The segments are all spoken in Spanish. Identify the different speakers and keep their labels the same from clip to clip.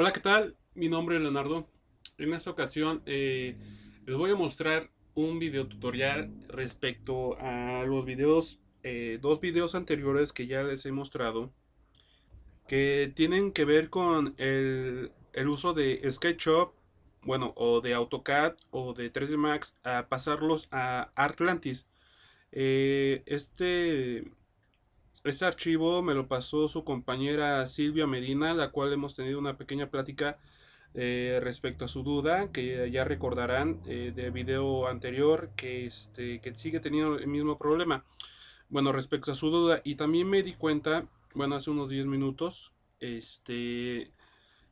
Speaker 1: Hola, ¿qué tal? Mi nombre es Leonardo. En esta ocasión eh, les voy a mostrar un video tutorial respecto a los videos, eh, dos videos anteriores que ya les he mostrado que tienen que ver con el, uso de SketchUp, bueno, o de AutoCAD o de 3D Max a pasarlos a Atlantis. Eh, este este archivo me lo pasó su compañera Silvia Medina, la cual hemos tenido una pequeña plática eh, respecto a su duda, que ya recordarán eh, del video anterior, que, este, que sigue teniendo el mismo problema. Bueno, respecto a su duda, y también me di cuenta, bueno, hace unos 10 minutos, este,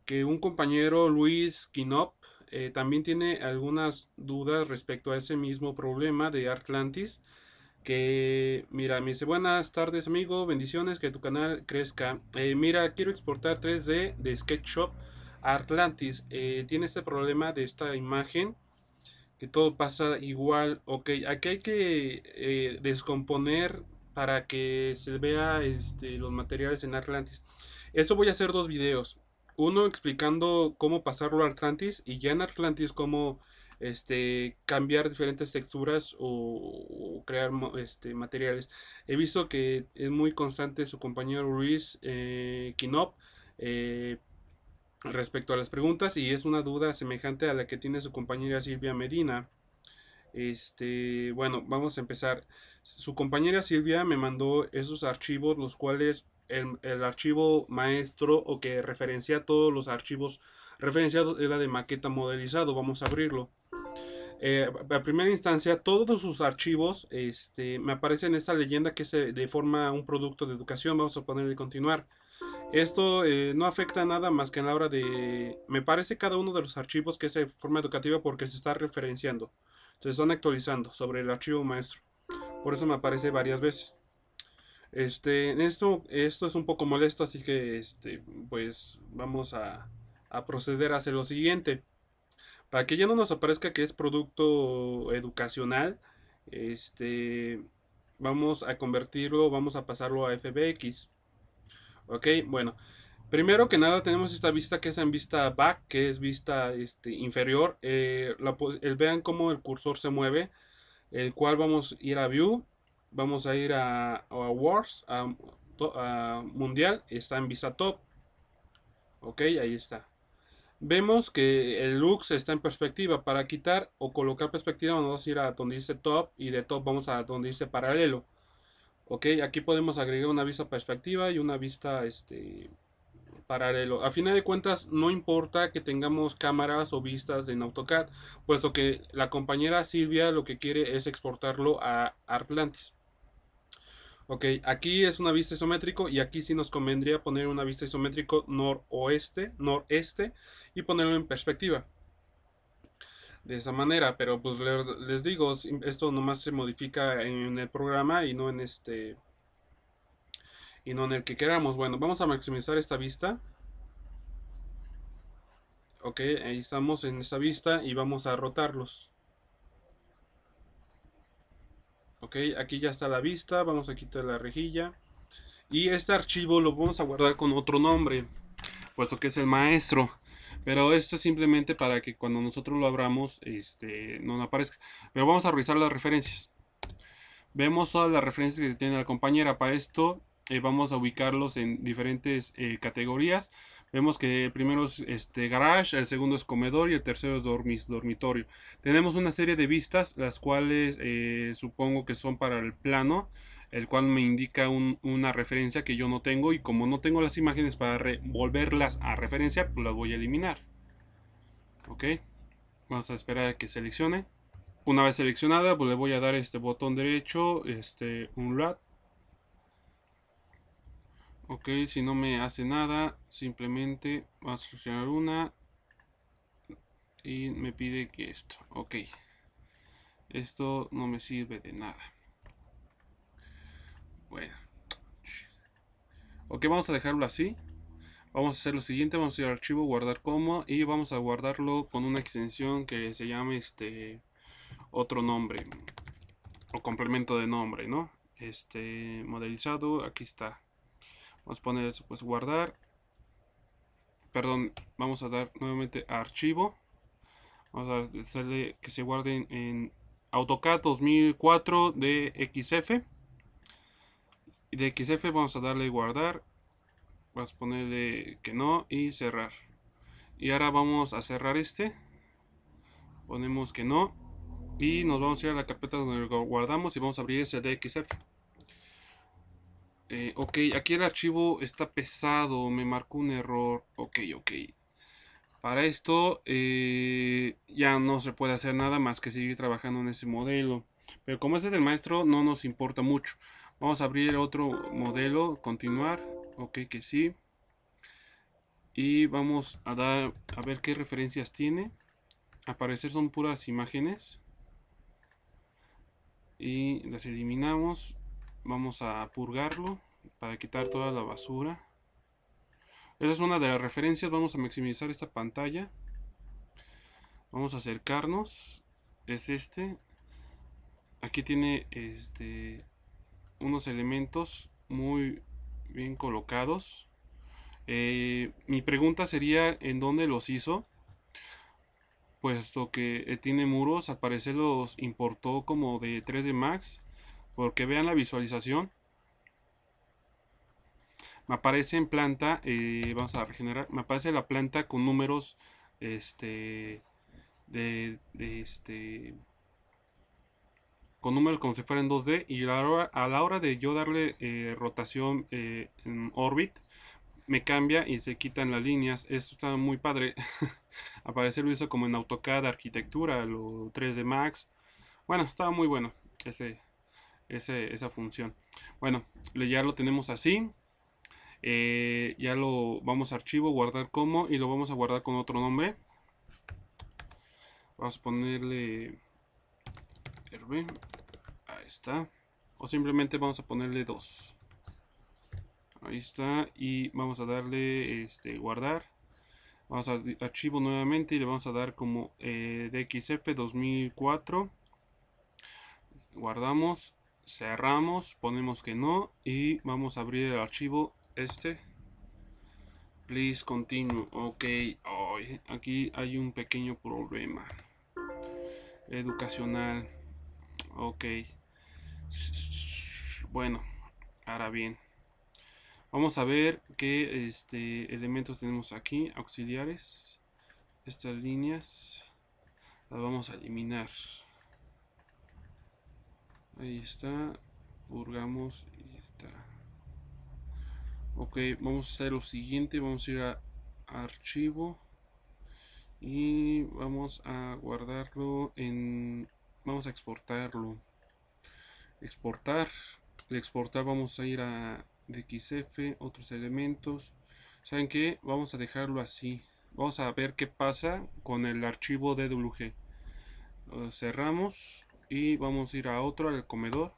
Speaker 1: que un compañero, Luis Kinop, eh, también tiene algunas dudas respecto a ese mismo problema de Atlantis que mira, me dice buenas tardes amigo, bendiciones, que tu canal crezca. Eh, mira, quiero exportar 3D de SketchUp a Atlantis. Eh, tiene este problema de esta imagen, que todo pasa igual. Ok, aquí hay que eh, descomponer para que se vea este, los materiales en Atlantis. eso voy a hacer dos videos. Uno explicando cómo pasarlo a Atlantis y ya en Atlantis cómo este, cambiar diferentes texturas o, crear este, materiales. He visto que es muy constante su compañero Luis eh, Kinop eh, respecto a las preguntas y es una duda semejante a la que tiene su compañera Silvia Medina. Este, bueno, vamos a empezar. Su compañera Silvia me mandó esos archivos, los cuales el, el, archivo maestro o que referencia todos los archivos referenciados es la de maqueta modelizado. Vamos a abrirlo. Eh, a primera instancia, todos sus archivos, este, me aparece en esta leyenda que es eh, de forma un producto de educación, vamos a ponerle continuar. Esto eh, no afecta nada más que en la hora de, me parece cada uno de los archivos que es de forma educativa porque se está referenciando, se están actualizando sobre el archivo maestro. Por eso me aparece varias veces. Este, esto, esto es un poco molesto, así que este, pues vamos a, a proceder a hacer lo siguiente para que ya no nos aparezca que es producto educacional, este, vamos a convertirlo, vamos a pasarlo a FBX. Ok, bueno, primero que nada tenemos esta vista que es en vista back, que es vista este, inferior. Eh, vean cómo el cursor se mueve, el cual vamos a ir a View, vamos a ir a, a a, a Mundial, está en vista top. Ok, ahí está vemos que el Lux está en perspectiva. Para quitar o colocar perspectiva vamos a ir a donde dice top y de top vamos a donde dice paralelo. Ok, aquí podemos agregar una vista perspectiva y una vista este, paralelo. A final de cuentas no importa que tengamos cámaras o vistas en AutoCAD, puesto que la compañera Silvia lo que quiere es exportarlo a Atlantis. Ok, aquí es una vista isométrico y aquí sí nos convendría poner una vista isométrico noroeste, noreste y ponerlo en perspectiva. De esa manera, pero pues les, digo, esto nomás se modifica en el programa y no en este... Y no en el que queramos. Bueno, vamos a maximizar esta vista. Ok, ahí estamos en esa vista y vamos a rotarlos. ok aquí ya está la vista vamos a quitar la rejilla y este archivo lo vamos a guardar con otro nombre puesto que es el maestro pero esto es simplemente para que cuando nosotros lo abramos este no aparezca pero vamos a revisar las referencias vemos todas las referencias que tiene la compañera para esto eh, vamos a ubicarlos en diferentes eh, categorías. Vemos que el primero es este, garage, el segundo es comedor y el tercero es dormis, dormitorio. Tenemos una serie de vistas, las cuales eh, supongo que son para el plano, el cual me indica una referencia que yo no tengo y como no tengo las imágenes para volverlas a referencia, pues las voy a eliminar. Ok, vamos a esperar a que seleccione. Una vez seleccionada, pues le voy a dar este botón derecho, este, un rat ok si no me hace nada simplemente va a seleccionar una y me pide que esto ok esto no me sirve de nada bueno ok vamos a dejarlo así vamos a hacer lo siguiente vamos a ir al archivo guardar como y vamos a guardarlo con una extensión que se llame este otro nombre o complemento de nombre no este modelizado aquí está Vamos a poner eso, pues guardar. Perdón, vamos a dar nuevamente archivo. Vamos a hacerle que se guarde en AutoCAD 2004 de XF. De XF vamos a darle guardar. Vamos a ponerle que no y cerrar. Y ahora vamos a cerrar este. Ponemos que no. Y nos vamos a ir a la carpeta donde lo guardamos y vamos a abrir ese de XF. Eh, ok, aquí el archivo está pesado, me marcó un error. Ok, ok. Para esto eh, ya no se puede hacer nada más que seguir trabajando en ese modelo. Pero como ese es el maestro, no nos importa mucho. Vamos a abrir otro modelo, continuar. Ok, que sí. Y vamos a dar a ver qué referencias tiene. Aparecer son puras imágenes. Y las eliminamos vamos a purgarlo para quitar toda la basura esa es una de las referencias vamos a maximizar esta pantalla vamos a acercarnos es este aquí tiene este unos elementos muy bien colocados eh, mi pregunta sería en dónde los hizo puesto que eh, tiene muros al parecer los importó como de 3D Max porque vean la visualización me aparece en planta eh, vamos a regenerar me aparece la planta con números este de, de, este con números como si fueran 2D y a la hora, de yo darle eh, rotación eh, en orbit me cambia y se quitan las líneas esto está muy padre aparece lo hizo como en AutoCAD arquitectura lo 3D Max bueno estaba muy bueno ese esa función. Bueno, ya lo tenemos así. Eh, ya lo vamos a archivo, guardar como y lo vamos a guardar con otro nombre. Vamos a ponerle RB. Ahí está. O simplemente vamos a ponerle 2. Ahí está. Y vamos a darle este guardar. Vamos a archivo nuevamente y le vamos a dar como eh, DXF 2004. Guardamos cerramos ponemos que no y vamos a abrir el archivo este please continue ok aquí hay un pequeño problema educacional ok bueno ahora bien vamos a ver qué este, elementos tenemos aquí auxiliares estas líneas las vamos a eliminar Ahí está. Purgamos y está. Ok, vamos a hacer lo siguiente. Vamos a ir a archivo. Y vamos a guardarlo en... Vamos a exportarlo. Exportar. De exportar vamos a ir a DXF, otros elementos. ¿Saben qué? Vamos a dejarlo así. Vamos a ver qué pasa con el archivo DWG. Lo cerramos y vamos a ir a otro al comedor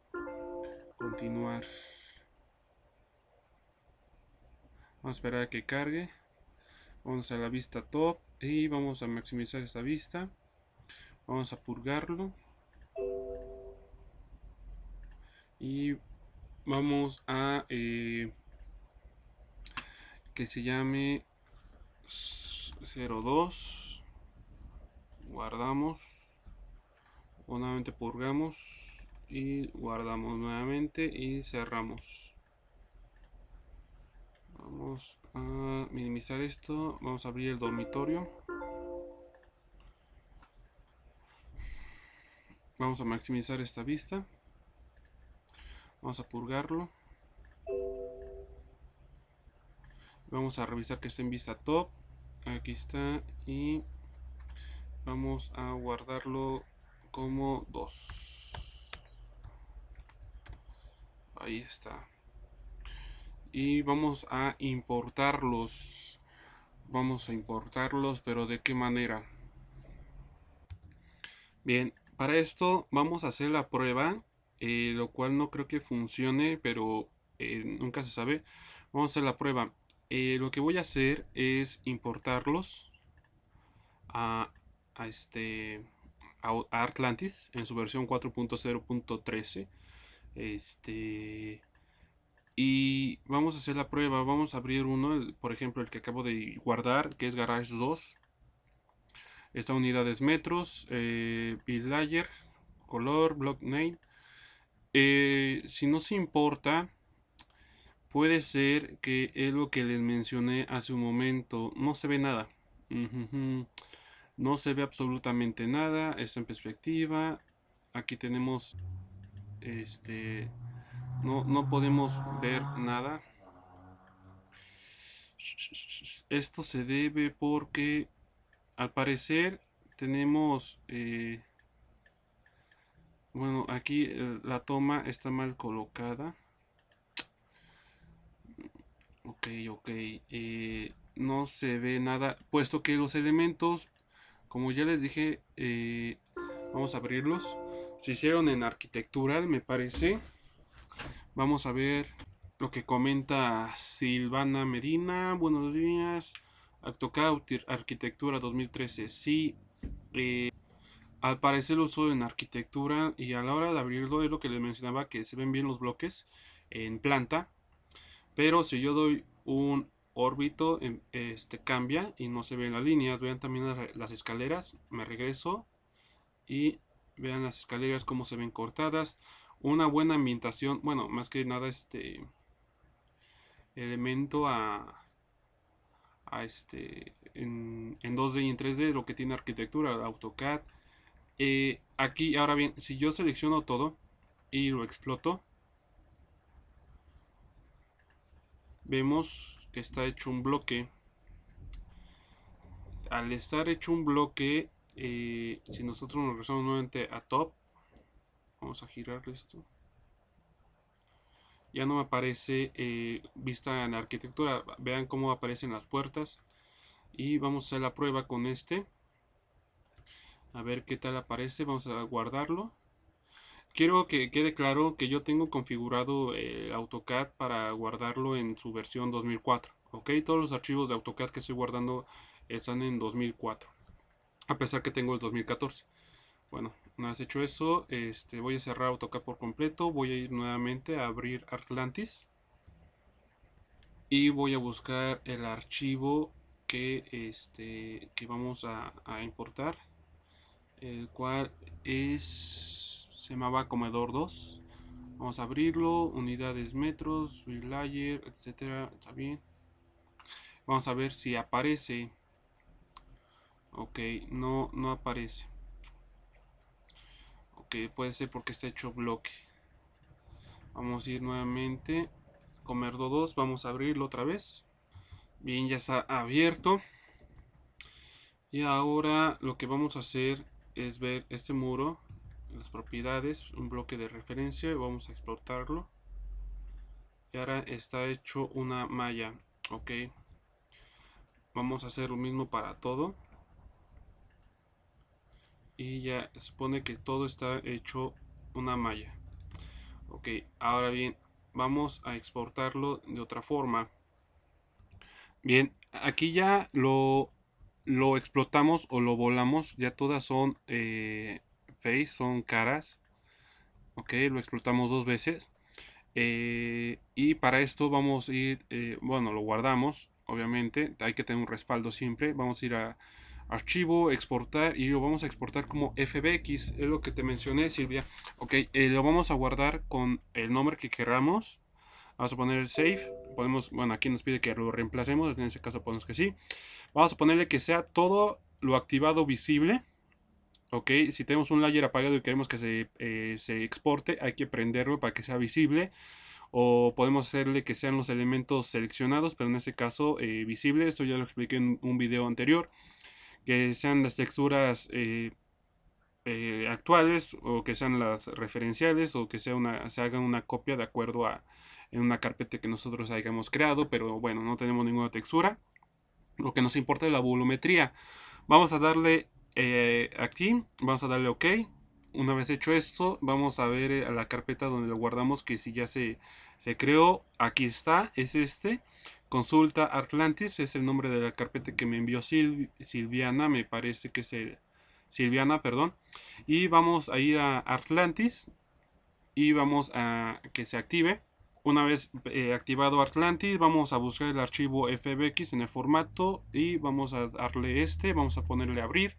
Speaker 1: continuar vamos a esperar a que cargue vamos a la vista top y vamos a maximizar esta vista vamos a purgarlo y vamos a eh, que se llame 02 guardamos nuevamente purgamos y guardamos nuevamente y cerramos vamos a minimizar esto vamos a abrir el dormitorio vamos a maximizar esta vista vamos a purgarlo vamos a revisar que esté en vista top aquí está y vamos a guardarlo como 2 ahí está y vamos a importarlos vamos a importarlos pero de qué manera bien para esto vamos a hacer la prueba eh, lo cual no creo que funcione pero eh, nunca se sabe vamos a hacer la prueba eh, lo que voy a hacer es importarlos a este Atlantis en su versión 4.0.13. Este. Y vamos a hacer la prueba. Vamos a abrir uno, por ejemplo, el que acabo de guardar, que es Garage 2. Esta unidad es metros, eh, color, block name. Eh, si no se importa, puede ser que es lo que les mencioné hace un momento. No se ve nada. No se ve absolutamente nada, es en perspectiva. Aquí tenemos, este, no, no podemos ver nada. Esto se debe porque al parecer tenemos, eh, bueno, aquí eh, la toma está mal colocada. Ok, ok. Eh, no se ve nada, puesto que los elementos como ya les dije, eh, vamos a abrirlos. Se hicieron en arquitectural, me parece. Vamos a ver lo que comenta Silvana Medina. Buenos días. Actoca Arquitectura 2013. Sí. Eh, al parecer lo uso en arquitectura y a la hora de abrirlo es lo que les mencionaba que se ven bien los bloques en planta. Pero si yo doy un órbito em, este, cambia y no se ven las líneas. Vean también las, escaleras. Me regreso y vean las escaleras como se ven cortadas. Una buena ambientación, bueno, más que nada este elemento a, este en, 2D y en 3D, lo que tiene arquitectura, AutoCAD. Eh, aquí, ahora bien, si yo selecciono todo y lo exploto, vemos que está hecho un bloque al estar hecho un bloque eh, si nosotros nos regresamos nuevamente a top vamos a girar esto ya no me aparece eh, vista en la arquitectura vean cómo aparecen las puertas y vamos a hacer la prueba con este a ver qué tal aparece vamos a guardarlo Quiero que quede claro que yo tengo configurado el AutoCAD para guardarlo en su versión 2004. ¿ok? Todos los archivos de AutoCAD que estoy guardando están en 2004. A pesar que tengo el 2014. Bueno, una vez hecho eso, este, voy a cerrar AutoCAD por completo. Voy a ir nuevamente a abrir Atlantis. Y voy a buscar el archivo que, este, que vamos a, a importar. El cual es se llamaba Comedor 2. Vamos a abrirlo, unidades metros, layer, etcétera, está bien. Vamos a ver si aparece. Ok, no, no aparece. Ok, puede ser porque está hecho bloque. Vamos a ir nuevamente. Comedor 2, vamos a abrirlo otra vez. Bien, ya está abierto. Y ahora lo que vamos a hacer es ver este muro las propiedades, un bloque de referencia, vamos a explotarlo. Y ahora está hecho una malla, ok. Vamos a hacer lo mismo para todo. Y ya supone que todo está hecho una malla. Ok, ahora bien, vamos a exportarlo de otra forma. Bien, aquí ya lo, lo explotamos o lo volamos. Ya todas son eh, face son caras. Ok, lo explotamos dos veces. Eh, y para esto vamos a ir, eh, bueno, lo guardamos, obviamente. Hay que tener un respaldo siempre. Vamos a ir a archivo, exportar y lo vamos a exportar como FBX. Es lo que te mencioné, Silvia. Ok, eh, lo vamos a guardar con el nombre que queramos. Vamos a poner el save. Podemos, bueno, aquí nos pide que lo reemplacemos. En ese caso ponemos que sí. Vamos a ponerle que sea todo lo activado visible. Ok, si tenemos un layer apagado y queremos que eh, se, exporte, hay que prenderlo para que sea visible o podemos hacerle que sean los elementos seleccionados, pero en este caso eh, visible, esto ya lo expliqué en un video anterior, que sean las texturas eh, actuales o que sean las referenciales o que sea una, se haga una copia de acuerdo a en una carpeta que nosotros hayamos creado, pero bueno, no tenemos ninguna textura. Lo que nos importa es la volumetría. Vamos a darle eh, aquí vamos a darle ok una vez hecho esto vamos a ver eh, a la carpeta donde lo guardamos que si ya se, se creó aquí está es este consulta Atlantis es el nombre de la carpeta que me envió Silviana me parece que es Silviana perdón y vamos a ir a Atlantis y vamos a que se active una vez eh, activado Atlantis, vamos a buscar el archivo FBX en el formato y vamos a darle este, vamos a ponerle abrir.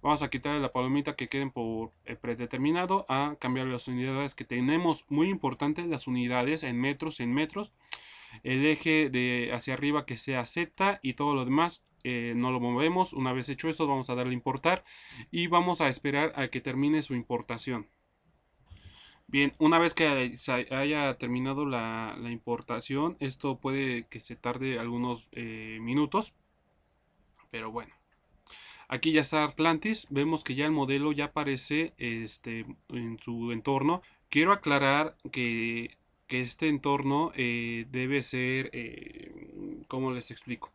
Speaker 1: Vamos a quitarle la palomita que queden por eh, predeterminado, a cambiar las unidades que tenemos. Muy importante las unidades en metros, en metros. El eje de hacia arriba que sea Z y todo lo demás eh, no lo movemos. Una vez hecho eso vamos a darle importar y vamos a esperar a que termine su importación. Bien, una vez que haya terminado la, importación, esto puede que se tarde algunos eh, minutos, pero bueno. Aquí ya está Atlantis, vemos que ya el modelo ya aparece este, en su entorno. Quiero aclarar que, este entorno eh, debe ser, eh, ¿cómo les explico?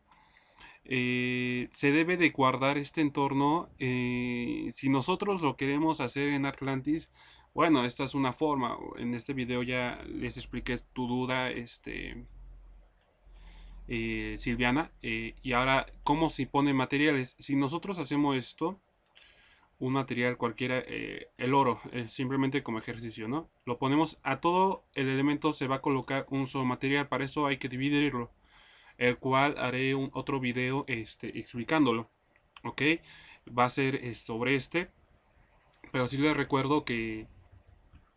Speaker 1: se debe de guardar este entorno. si nosotros lo queremos hacer en Atlantis, bueno, esta es una forma, en este video ya les expliqué tu duda, este, eh, Silviana, eh, y ahora, ¿cómo se ponen materiales? Si nosotros hacemos esto, un material cualquiera, eh, el oro, simplemente como ejercicio, ¿no? Lo ponemos a todo el elemento, se va a colocar un solo material, para eso hay que dividirlo, el cual haré un, otro video este, explicándolo, ¿ok? Va a ser sobre este, pero sí les recuerdo que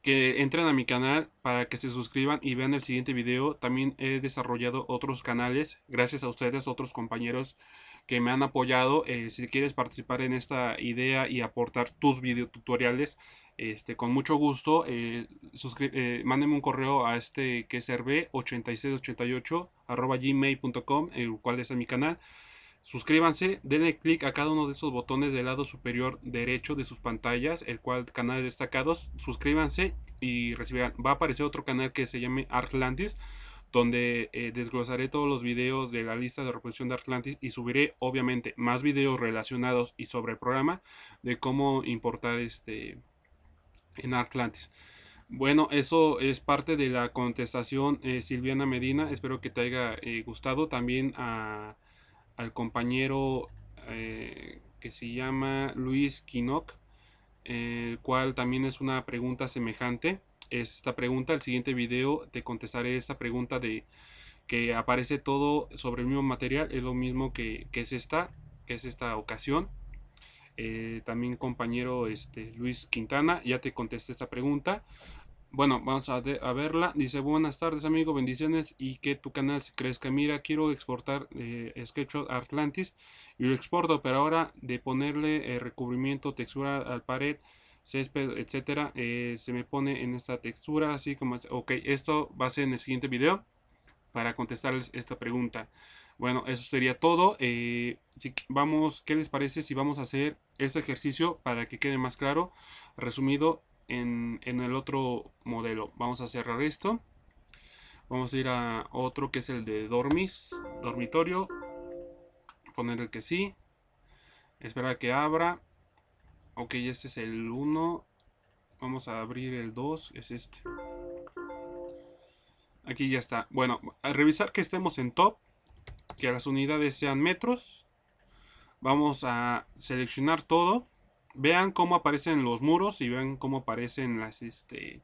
Speaker 1: que entren a mi canal para que se suscriban y vean el siguiente video. También he desarrollado otros canales gracias a ustedes, otros compañeros que me han apoyado. Eh, si quieres participar en esta idea y aportar tus videotutoriales, este, con mucho gusto, eh, eh un correo a este que es rb8688 gmail.com, el cual es mi canal. Suscríbanse, denle clic a cada uno de esos botones del lado superior derecho de sus pantallas, el cual canales destacados, suscríbanse y recibirán. Va a aparecer otro canal que se llame Artlantis donde eh, desglosaré todos los videos de la lista de reproducción de Artlantis y subiré obviamente más videos relacionados y sobre el programa de cómo importar este en Artlantis Bueno, eso es parte de la contestación eh, Silviana Medina. Espero que te haya eh, gustado. También a al compañero eh, que se llama Luis Quinoc, el cual también es una pregunta semejante. esta pregunta, el siguiente video te contestaré esta pregunta de que aparece todo sobre el mismo material, es lo mismo que, es esta, que es esta ocasión. Eh, también compañero este, Luis Quintana, ya te contesté esta pregunta. Bueno, vamos a, verla. Dice, buenas tardes amigo, bendiciones y que tu canal se crezca. Mira, quiero exportar eh, SketchUp Atlantis y lo exporto, pero ahora de ponerle eh, recubrimiento, textura al pared, césped, etcétera, eh, se me pone en esta textura, así como... Ok, esto va a ser en el siguiente video para contestarles esta pregunta. Bueno, eso sería todo. si vamos, ¿Qué les parece si vamos a hacer este ejercicio para que quede más claro, resumido en, el otro modelo. Vamos a cerrar esto. Vamos a ir a otro que es el de dormis, dormitorio. poner el que sí. Esperar a que abra. Ok, este es el 1. Vamos a abrir el 2. Es este. Aquí ya está. Bueno, al revisar que estemos en top. Que las unidades sean metros. Vamos a seleccionar todo vean cómo aparecen los muros y vean cómo aparecen las, este,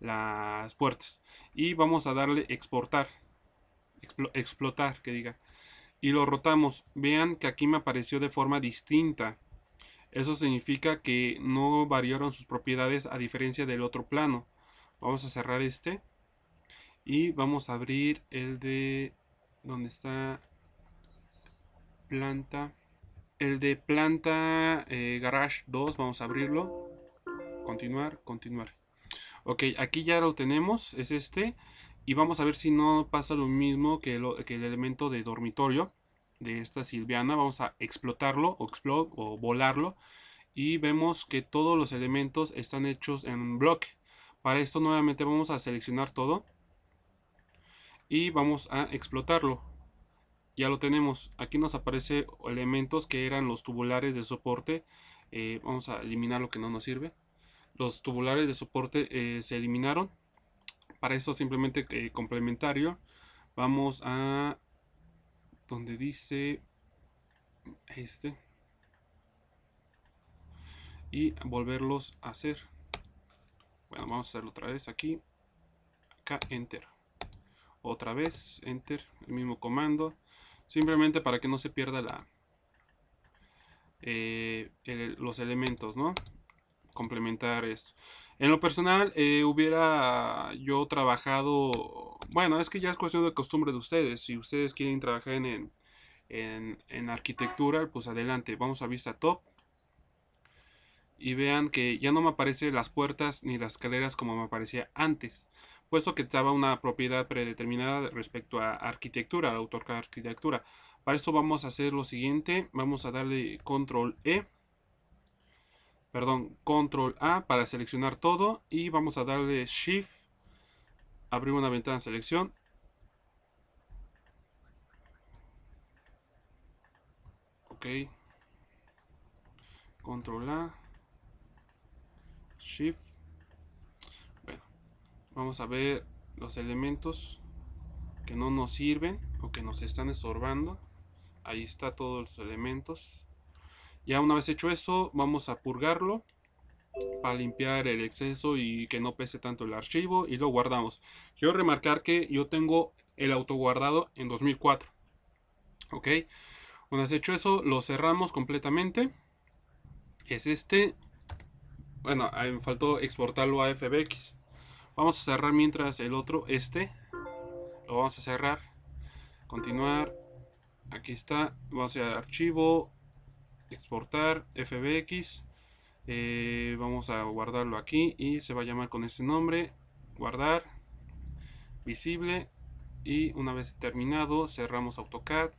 Speaker 1: las puertas. Y vamos a darle exportar, explotar que diga. Y lo rotamos. Vean que aquí me apareció de forma distinta. Eso significa que no variaron sus propiedades a diferencia del otro plano. Vamos a cerrar este. Y vamos a abrir el de donde está planta el de planta eh, garage 2, vamos a abrirlo. Continuar, continuar. Ok, aquí ya lo tenemos, es este. Y vamos a ver si no pasa lo mismo que, el elemento de dormitorio de esta silviana. Vamos a explotarlo o, explode, o volarlo. Y vemos que todos los elementos están hechos en un bloque. Para esto nuevamente vamos a seleccionar todo. Y vamos a explotarlo ya lo tenemos aquí nos aparece elementos que eran los tubulares de soporte eh, vamos a eliminar lo que no nos sirve los tubulares de soporte eh, se eliminaron para eso simplemente eh, complementario vamos a donde dice este y volverlos a hacer bueno vamos a hacerlo otra vez aquí acá enter otra vez enter el mismo comando Simplemente para que no se pierda la, eh, los elementos, ¿no? Complementar esto. En lo personal, eh, hubiera yo trabajado... Bueno, es que ya es cuestión de costumbre de ustedes. Si ustedes quieren trabajar en, en arquitectura, pues adelante. Vamos a vista top y vean que ya no me aparecen las puertas ni las escaleras como me aparecía antes, puesto que estaba una propiedad predeterminada respecto a arquitectura, a autor arquitectura. Para esto vamos a hacer lo siguiente, vamos a darle control E, perdón, control A para seleccionar todo y vamos a darle shift, abrir una ventana de selección ok control A Shift. Bueno, vamos a ver los elementos que no nos sirven o que nos están estorbando. Ahí está todos los elementos. Ya una vez hecho eso, vamos a purgarlo para limpiar el exceso y que no pese tanto el archivo y lo guardamos. Quiero remarcar que yo tengo el auto guardado en 2004. Ok, una vez hecho eso, lo cerramos completamente. Es este bueno, ah, me faltó exportarlo a FBX. Vamos a cerrar mientras el otro, este. Lo vamos a cerrar. Continuar. Aquí está. Vamos a archivo. Exportar. FBX. Eh, vamos a guardarlo aquí y se va a llamar con este nombre. Guardar. Visible. Y una vez terminado, cerramos AutoCAD.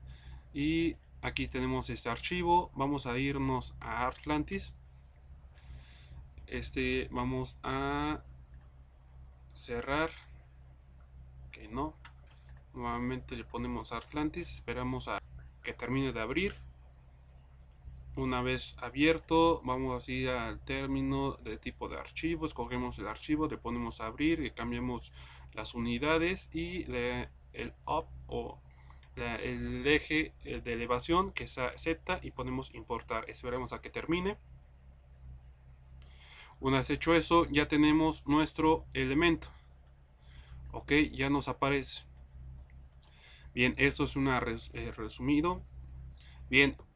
Speaker 1: Y aquí tenemos este archivo. Vamos a irnos a Atlantis este vamos a cerrar que no nuevamente le ponemos Atlantis esperamos a que termine de abrir una vez abierto vamos a ir al término de tipo de archivo escogemos el archivo le ponemos abrir y cambiamos las unidades y el up o el eje eh, de elevación que es a Z y ponemos importar esperamos a que termine una vez hecho eso, ya tenemos nuestro elemento. Ok, ya nos aparece. Bien, esto es un eh, resumido. Bien,